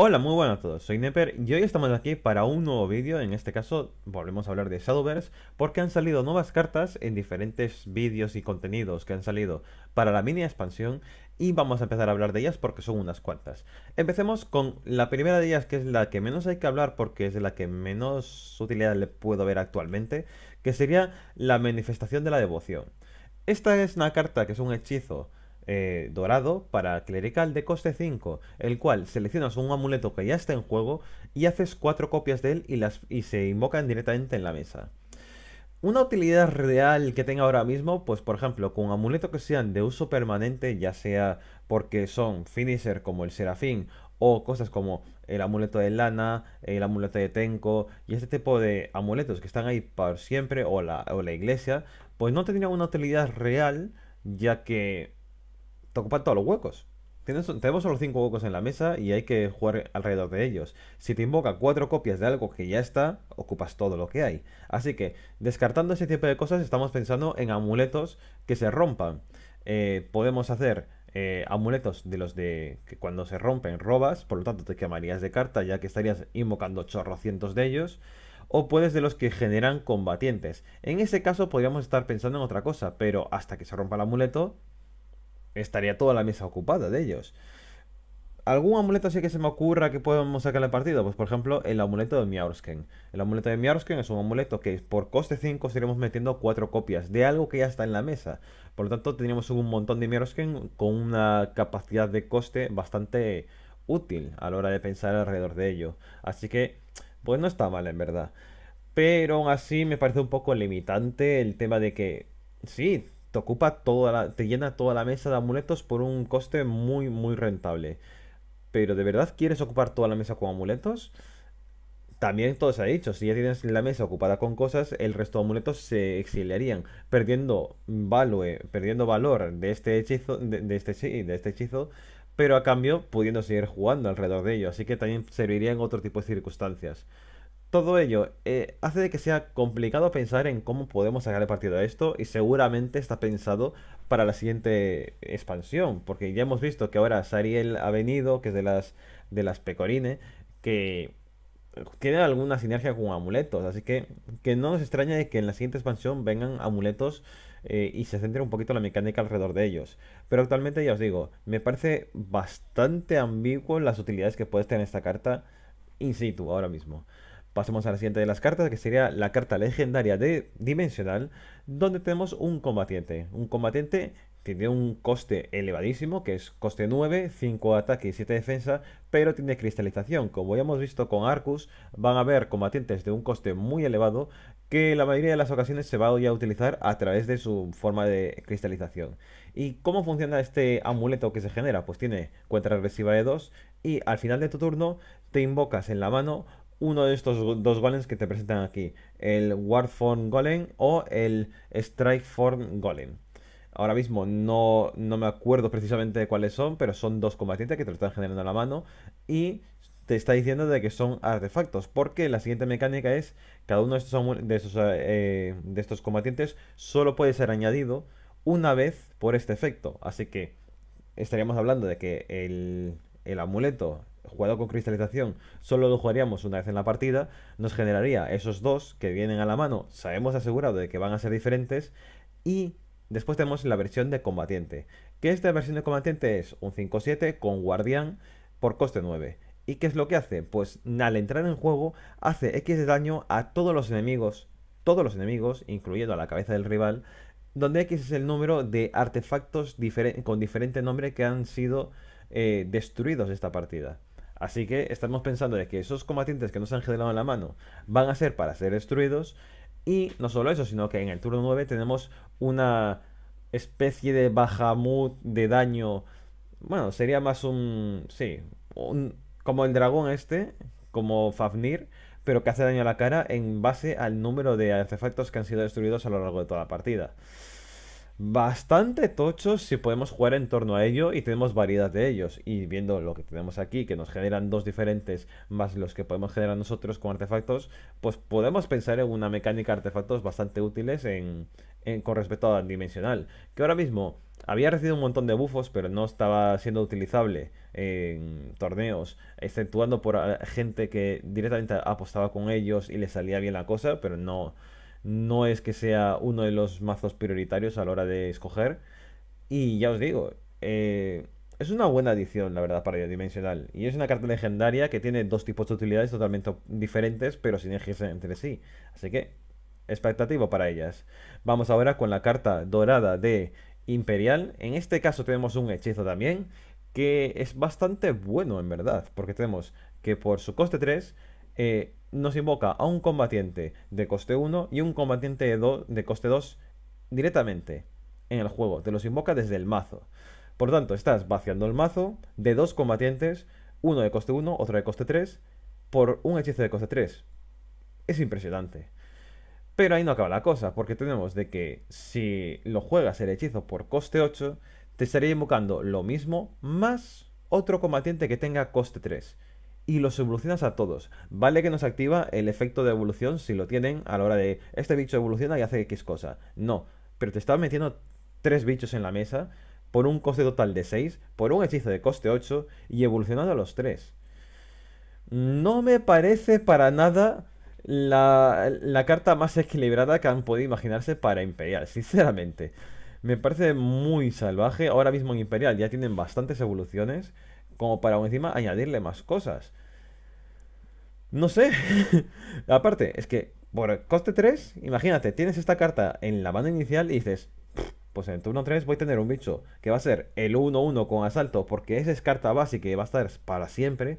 Hola, muy buenas a todos, soy Neper y hoy estamos aquí para un nuevo vídeo, en este caso volvemos a hablar de Shadowverse porque han salido nuevas cartas en diferentes vídeos y contenidos que han salido para la mini expansión y vamos a empezar a hablar de ellas porque son unas cuantas. Empecemos con la primera de ellas que es la que menos hay que hablar porque es de la que menos utilidad le puedo ver actualmente, que sería la manifestación de la devoción. Esta es una carta que es un hechizo eh, dorado para clerical de coste 5, el cual seleccionas un amuleto que ya está en juego y haces cuatro copias de él y, las, y se invocan directamente en la mesa. Una utilidad real que tenga ahora mismo, pues por ejemplo, con amuletos que sean de uso permanente, ya sea porque son finisher como el serafín o cosas como el amuleto de lana, el amuleto de tenko y este tipo de amuletos que están ahí para siempre o la, o la iglesia, pues no tendría una utilidad real ya que ocupan todos los huecos. tenemos solo 5 huecos en la mesa y hay que jugar alrededor de ellos. Si te invoca 4 copias de algo que ya está, ocupas todo lo que hay. Así que, descartando ese tipo de cosas, estamos pensando en amuletos que se rompan. Eh, podemos hacer eh, amuletos de los de que cuando se rompen robas, por lo tanto te quemarías de carta ya que estarías invocando chorrocientos de ellos. O puedes de los que generan combatientes. En ese caso podríamos estar pensando en otra cosa, pero hasta que se rompa el amuleto, estaría toda la mesa ocupada de ellos. ¿Algún amuleto así que se me ocurra que podemos sacarle partido? Pues por ejemplo, el amuleto de Miaursken. El amuleto de Miaursken es un amuleto que por coste 5 estaremos metiendo 4 copias de algo que ya está en la mesa. Por lo tanto, tendríamos un montón de Miaursken con una capacidad de coste bastante útil a la hora de pensar alrededor de ello. Así que, pues no está mal en verdad. Pero aún así me parece un poco limitante el tema de que, sí, te ocupa toda la, te llena toda la mesa de amuletos por un coste muy, muy rentable. Pero ¿de verdad quieres ocupar toda la mesa con amuletos? También todo se ha dicho, si ya tienes la mesa ocupada con cosas, el resto de amuletos se exiliarían, perdiendo perdiendo valor de este hechizo, de, este, de este hechizo, pero a cambio pudiendo seguir jugando alrededor de ello, así que también serviría en otro tipo de circunstancias. Todo ello eh, hace de que sea complicado pensar en cómo podemos sacar el partido a esto y seguramente está pensado para la siguiente expansión, porque ya hemos visto que ahora Sariel ha venido, que es de las, de las Pecorine, que tiene alguna sinergia con amuletos, así que, que no nos extraña de que en la siguiente expansión vengan amuletos eh, y se centre un poquito la mecánica alrededor de ellos. Pero actualmente ya os digo, me parece bastante ambiguo las utilidades que puede tener esta carta in situ ahora mismo. Pasemos a la siguiente de las cartas, que sería la carta legendaria de Dimensional, donde tenemos un combatiente. Un combatiente que tiene un coste elevadísimo, que es coste 9, 5 ataque y 7 defensa, pero tiene cristalización. Como ya hemos visto con Arcus, van a haber combatientes de un coste muy elevado que la mayoría de las ocasiones se va a utilizar a través de su forma de cristalización. ¿Y cómo funciona este amuleto que se genera? Pues tiene cuenta regresiva de 2 y al final de tu turno te invocas en la mano uno de estos dos golems que te presentan aquí, el Warform Golem o el Strikeform Golem. Ahora mismo no, no me acuerdo precisamente de cuáles son, pero son dos combatientes que te lo están generando a la mano y te está diciendo de que son artefactos, porque la siguiente mecánica es cada uno de estos, eh, de estos combatientes solo puede ser añadido una vez por este efecto. Así que estaríamos hablando de que el, el amuleto jugado con cristalización solo lo jugaríamos una vez en la partida, nos generaría esos dos que vienen a la mano, sabemos asegurado de que van a ser diferentes, y después tenemos la versión de combatiente, que esta versión de combatiente es un 5-7 con guardián por coste 9. ¿Y qué es lo que hace? Pues al entrar en juego hace X de daño a todos los enemigos, todos los enemigos, incluyendo a la cabeza del rival, donde X es el número de artefactos con diferente nombre que han sido eh, destruidos esta partida. Así que estamos pensando de que esos combatientes que nos han generado en la mano van a ser para ser destruidos. Y no solo eso, sino que en el turno 9 tenemos una especie de bajamut de daño. Bueno, sería más un. Sí, un, como el dragón este, como Fafnir, pero que hace daño a la cara en base al número de artefactos que han sido destruidos a lo largo de toda la partida bastante tochos si podemos jugar en torno a ello y tenemos variedad de ellos. Y viendo lo que tenemos aquí, que nos generan dos diferentes más los que podemos generar nosotros con artefactos, pues podemos pensar en una mecánica de artefactos bastante útiles en, con respecto a dimensional. Que ahora mismo había recibido un montón de bufos, pero no estaba siendo utilizable en torneos, exceptuando por ah, gente que directamente apostaba con ellos y les salía bien la cosa, pero no no es que sea uno de los mazos prioritarios a la hora de escoger. Y ya os digo, eh, es una buena adición, la verdad, para Dimensional. Y es una carta legendaria que tiene dos tipos de utilidades totalmente diferentes, pero sinergias entre sí. Así que, expectativo para ellas. Vamos ahora con la carta dorada de Imperial. En este caso tenemos un hechizo también, que es bastante bueno, en verdad, porque tenemos que por su coste 3 eh, nos invoca a un combatiente de coste 1 y un combatiente de, de coste 2 directamente en el juego. Te los invoca desde el mazo. Por tanto, estás vaciando el mazo de dos combatientes, uno de coste 1, otro de coste 3, por un hechizo de coste 3. Es impresionante. Pero ahí no acaba la cosa, porque tenemos de que si lo juegas el hechizo por coste 8, te estaría invocando lo mismo más otro combatiente que tenga coste 3 y los evolucionas a todos. Vale que nos activa el efecto de evolución si lo tienen a la hora de este bicho evoluciona y hace X cosa. No, pero te estaba metiendo tres bichos en la mesa por un coste total de 6, por un hechizo de coste 8 y evolucionando a los tres. No me parece para nada la, la carta más equilibrada que han podido imaginarse para Imperial, sinceramente. Me parece muy salvaje. Ahora mismo en Imperial ya tienen bastantes evoluciones como para encima añadirle más cosas. No sé. Aparte, es que por coste 3, imagínate, tienes esta carta en la banda inicial y dices, pues en turno 3 voy a tener un bicho que va a ser el 1-1 con asalto porque esa es carta básica y va a estar para siempre.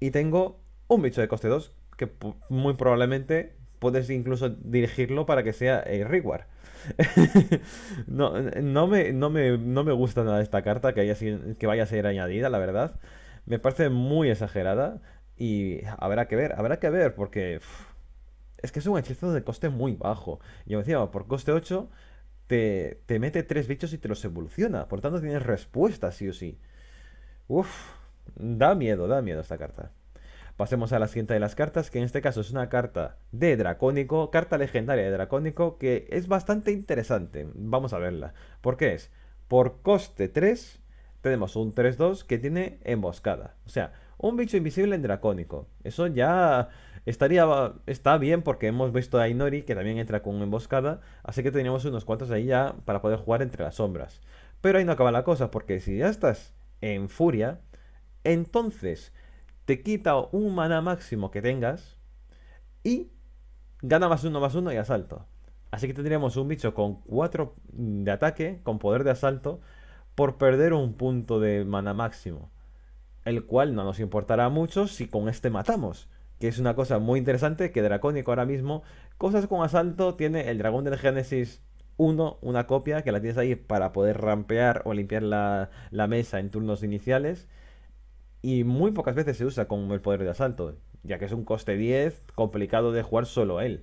Y tengo un bicho de coste 2 que muy probablemente puedes incluso dirigirlo para que sea el eh, reward. no, no, me, no, no me gusta nada esta carta que, vaya a ser añadida, la verdad. Me parece muy exagerada y habrá que ver, habrá que ver porque es que es un hechizo de coste muy bajo. Yo decía, por coste 8 te, te mete tres bichos y te los evoluciona. Por tanto tienes respuesta sí o sí. Uff, da miedo, da miedo esta carta. Pasemos a la siguiente de las cartas, que en este caso es una carta de Dracónico, carta legendaria de Dracónico, que es bastante interesante. Vamos a verla. ¿Por qué es? Por coste 3, tenemos un 3-2 que tiene emboscada. O sea, un bicho invisible en Dracónico. Eso ya estaría está bien porque hemos visto a Inori que también entra con emboscada, así que teníamos unos cuantos ahí ya para poder jugar entre las sombras. Pero ahí no acaba la cosa, porque si ya estás en furia, entonces te quita un mana máximo que tengas y gana más uno más uno y asalto. Así que tendríamos un bicho con 4 mm, de ataque, con poder de asalto, por perder un punto de mana máximo. El cual no nos importará mucho si con este matamos. Que es una cosa muy interesante que Dracónico ahora mismo, cosas con asalto, tiene el dragón del Génesis 1, una copia que la tienes ahí para poder rampear o limpiar la, la mesa en turnos iniciales y muy pocas veces se usa con el poder de asalto, ya que es un coste 10 complicado de jugar solo él.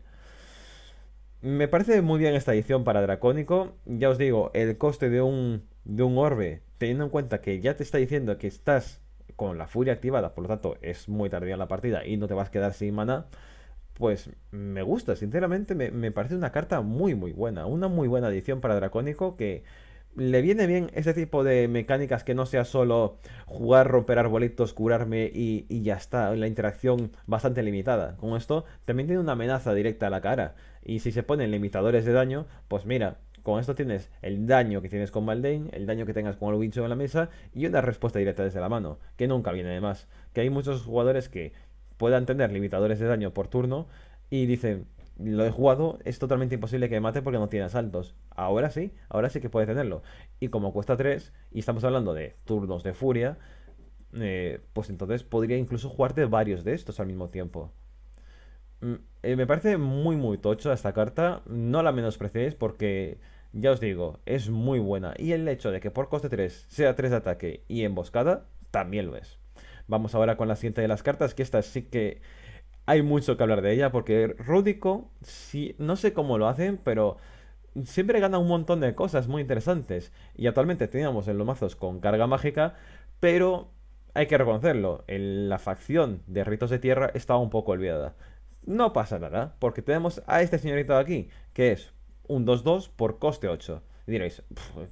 Me parece muy bien esta edición para Dracónico, ya os digo, el coste de un, de un orbe, teniendo en cuenta que ya te está diciendo que estás con la furia activada, por lo tanto es muy tardía la partida y no te vas a quedar sin mana pues me gusta, sinceramente me, me parece una carta muy muy buena, una muy buena edición para Dracónico que le viene bien ese tipo de mecánicas que no sea solo jugar, romper arbolitos, curarme y, ya está. La interacción bastante limitada. Con esto también tiene una amenaza directa a la cara. Y si se ponen limitadores de daño, pues mira, con esto tienes el daño que tienes con Maldane, el daño que tengas con el bicho en la mesa y una respuesta directa desde la mano, que nunca viene de más. Que hay muchos jugadores que puedan tener limitadores de daño por turno y dicen, lo he jugado, es totalmente imposible que me mate porque no tiene asaltos. Ahora sí, ahora sí que puede tenerlo. Y como cuesta 3, y estamos hablando de turnos de furia, eh, pues entonces podría incluso jugarte varios de estos al mismo tiempo. Mm, eh, me parece muy, muy tocho esta carta. No la menospreciéis porque, ya os digo, es muy buena. Y el hecho de que por coste 3 sea 3 de ataque y emboscada, también lo es. Vamos ahora con la siguiente de las cartas, que esta sí que hay mucho que hablar de ella porque Rúdico, no sé cómo lo hacen, pero siempre gana un montón de cosas muy interesantes. Y actualmente teníamos en los mazos con carga mágica, pero hay que reconocerlo, en la facción de ritos de tierra estaba un poco olvidada. No pasa nada, porque tenemos a este señorito de aquí, que es un 2-2 por coste 8. Y diréis,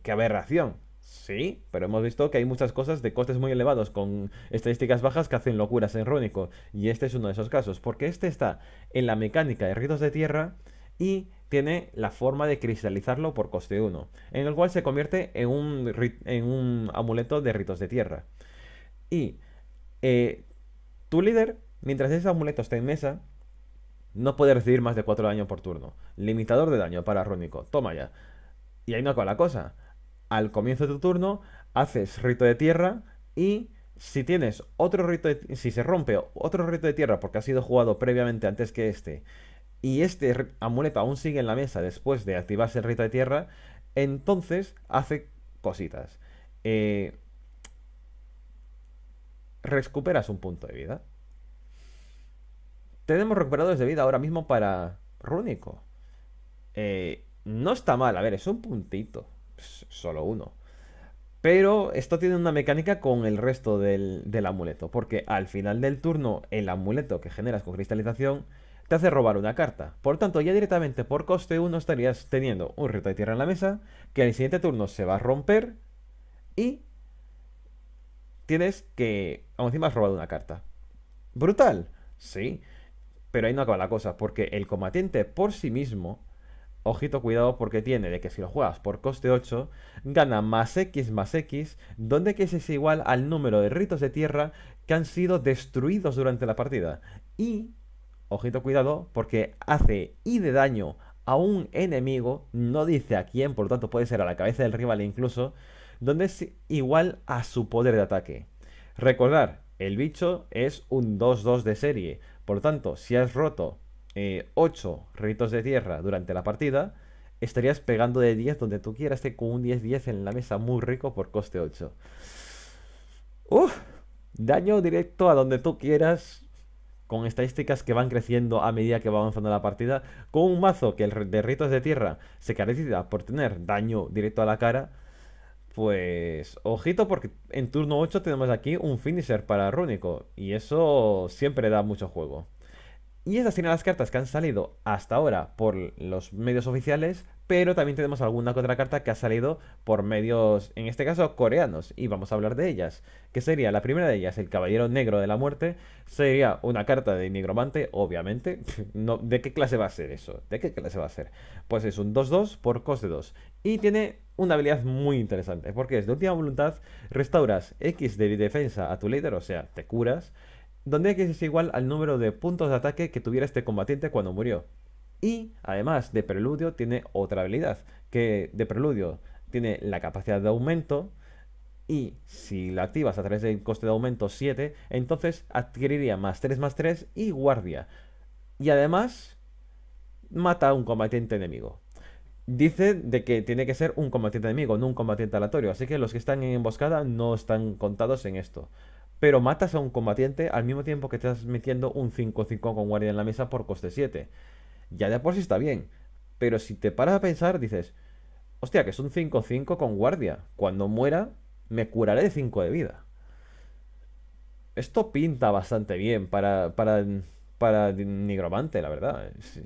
qué aberración, Sí, pero hemos visto que hay muchas cosas de costes muy elevados con estadísticas bajas que hacen locuras en Rúnico. Y este es uno de esos casos, porque este está en la mecánica de ritos de tierra y tiene la forma de cristalizarlo por coste 1, en el cual se convierte en un, amuleto de ritos de tierra. Y eh, tu líder, mientras ese amuleto esté en mesa, no puede recibir más de 4 daño por turno. Limitador de daño para Rónico. Toma ya. Y ahí no acaba la cosa al comienzo de tu turno haces rito de tierra y si tienes otro rito si se rompe otro rito de tierra porque ha sido jugado previamente antes que este y este amuleto aún sigue en la mesa después de activarse el rito de tierra, entonces hace cositas. Eh, recuperas un punto de vida. Tenemos recuperadores de vida ahora mismo para Rúnico. Eh, no está mal, a ver, es un puntito solo uno. Pero esto tiene una mecánica con el resto del, amuleto, porque al final del turno el amuleto que generas con cristalización te hace robar una carta. Por tanto, ya directamente por coste 1 estarías teniendo un reto de tierra en la mesa, que al siguiente turno se va a romper y tienes que... Aún encima has robado una carta. Brutal, sí, pero ahí no acaba la cosa, porque el combatiente por sí mismo ojito cuidado porque tiene de que si lo juegas por coste 8, gana más X más X, donde X es igual al número de ritos de tierra que han sido destruidos durante la partida. Y, ojito cuidado, porque hace y de daño a un enemigo, no dice a quién, por lo tanto puede ser a la cabeza del rival incluso, donde es igual a su poder de ataque. Recordar, el bicho es un 2-2 de serie, por lo tanto, si has roto 8 eh, ritos de tierra durante la partida, estarías pegando de 10 donde tú quieras, este con un 10-10 en la mesa muy rico por coste 8. ¡Uf! Daño directo a donde tú quieras, con estadísticas que van creciendo a medida que va avanzando la partida, con un mazo que el de ritos de tierra se caracteriza por tener daño directo a la cara, pues ojito porque en turno 8 tenemos aquí un finisher para Rúnico y eso siempre da mucho juego. Y estas tienen las cartas que han salido hasta ahora por los medios oficiales, pero también tenemos alguna otra carta que ha salido por medios, en este caso coreanos, y vamos a hablar de ellas. Que sería la primera de ellas, el Caballero Negro de la Muerte, sería una carta de nigromante, obviamente. No, ¿De qué clase va a ser eso? ¿De qué clase va a ser? Pues es un 2-2 por coste 2. Y tiene una habilidad muy interesante, porque es de última voluntad, restauras X de defensa a tu líder, o sea, te curas donde X es igual al número de puntos de ataque que tuviera este combatiente cuando murió. Y además de preludio tiene otra habilidad, que de preludio tiene la capacidad de aumento y si la activas a través del coste de aumento 7, entonces adquiriría más 3 más 3 y guardia. Y además mata a un combatiente enemigo. Dice de que tiene que ser un combatiente enemigo, no un combatiente aleatorio, así que los que están en emboscada no están contados en esto pero matas a un combatiente al mismo tiempo que estás metiendo un 5-5 con guardia en la mesa por coste 7. Ya de por sí está bien, pero si te paras a pensar, dices, hostia, que es un 5-5 con guardia. Cuando muera, me curaré de 5 de vida. Esto pinta bastante bien para, para, para Nigromante, la verdad. Es,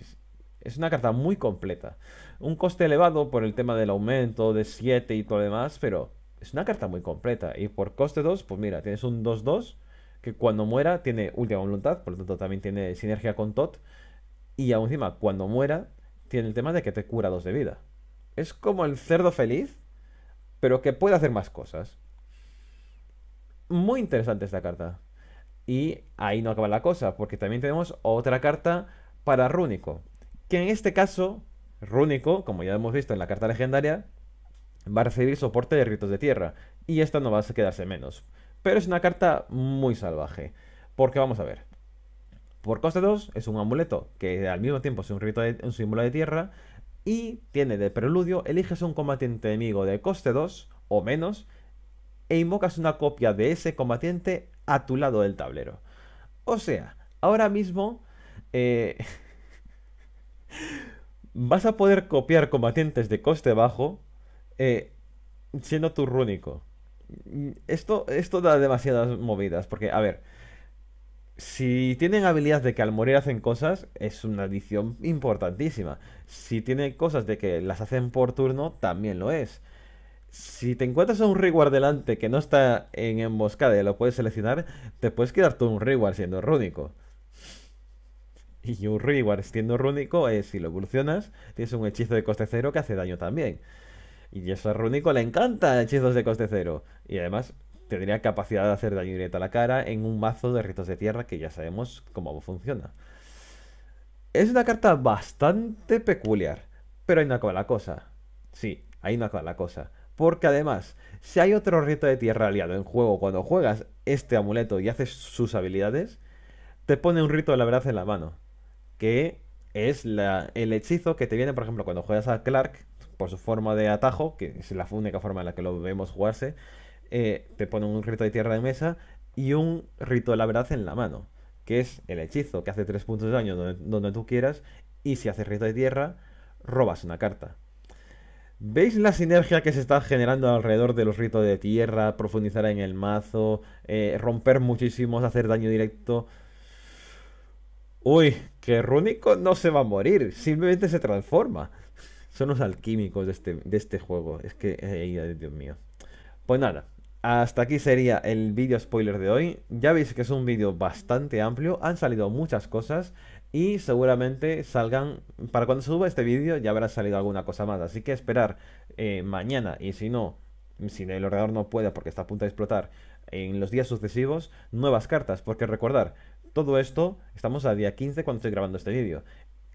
es una carta muy completa. Un coste elevado por el tema del aumento de 7 y todo lo demás, pero es una carta muy completa. Y por coste 2, pues mira, tienes un 2-2 que cuando muera tiene última voluntad, por lo tanto también tiene sinergia con Tot. Y aún encima, cuando muera, tiene el tema de que te cura 2 de vida. Es como el cerdo feliz, pero que puede hacer más cosas. Muy interesante esta carta. Y ahí no acaba la cosa, porque también tenemos otra carta para Rúnico. Que en este caso, Rúnico, como ya hemos visto en la carta legendaria, va a recibir soporte de ritos de tierra, y esta no va a quedarse menos. Pero es una carta muy salvaje, porque vamos a ver. Por coste 2 es un amuleto, que al mismo tiempo es un, rito de, un símbolo de tierra, y tiene de preludio, eliges un combatiente enemigo de coste 2 o menos, e invocas una copia de ese combatiente a tu lado del tablero. O sea, ahora mismo eh, vas a poder copiar combatientes de coste bajo eh, siendo tú mm, Esto, esto da demasiadas movidas, porque, a ver, si tienen habilidad de que al morir hacen cosas, es una adición importantísima. Si tienen cosas de que las hacen por turno, también lo es. Si te encuentras a un reward delante que no está en emboscada y lo puedes seleccionar, te puedes quedar tú un reward siendo rúnico. Y un reward siendo rúnico es si lo evolucionas, tienes un hechizo de coste cero que hace daño también. Y eso a Runico le encanta hechizos de coste cero. Y además tendría capacidad de hacer daño directo a la cara en un mazo de ritos de tierra que ya sabemos cómo funciona. Es una carta bastante peculiar, pero hay una acaba la cosa. Sí, hay una acaba la cosa. Porque además, si hay otro rito de tierra aliado en juego cuando juegas este amuleto y haces sus habilidades, te pone un rito de la verdad en la mano. Que es la, el hechizo que te viene, por ejemplo, cuando juegas a Clark, por su forma de atajo, que es la única forma en la que lo vemos jugarse, eh, te ponen un rito de tierra de mesa y un rito de la verdad en la mano, que es el hechizo que hace 3 puntos de daño donde, tú quieras y si haces rito de tierra, robas una carta. ¿Veis la sinergia que se está generando alrededor de los ritos de tierra? Profundizar en el mazo, eh, romper muchísimos, hacer daño directo. Uy, que Rúnico no se va a morir, simplemente se transforma. Son los alquímicos de este, de este juego. Es que, Dios mío. Pues nada, hasta aquí sería el vídeo spoiler de hoy. Ya veis que es un vídeo bastante amplio, han salido muchas cosas y seguramente salgan, para cuando suba este vídeo ya habrá salido alguna cosa más. Así que esperar eh, mañana y si no, si el ordenador no puede porque está a punto de explotar, en los días sucesivos nuevas cartas. Porque recordar, todo esto estamos a día 15 cuando estoy grabando este vídeo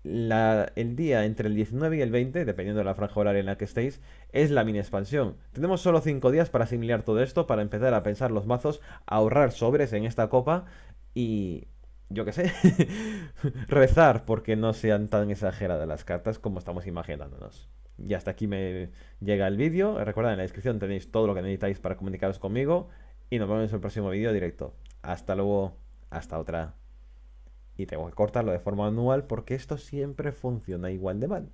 el día entre el 19 y el 20, dependiendo de la franja horaria en la que estéis, es la mini expansión. Tenemos solo 5 días para asimilar todo esto, para empezar a pensar los mazos, a ahorrar sobres en esta copa y, yo qué sé, rezar porque no sean tan exageradas las cartas como estamos imaginándonos. Y hasta aquí me llega el vídeo. Recuerda en la descripción tenéis todo lo que necesitáis para comunicaros conmigo y nos vemos en el próximo vídeo directo. Hasta luego, hasta otra y tengo que cortarlo de forma manual porque esto siempre funciona igual de mal.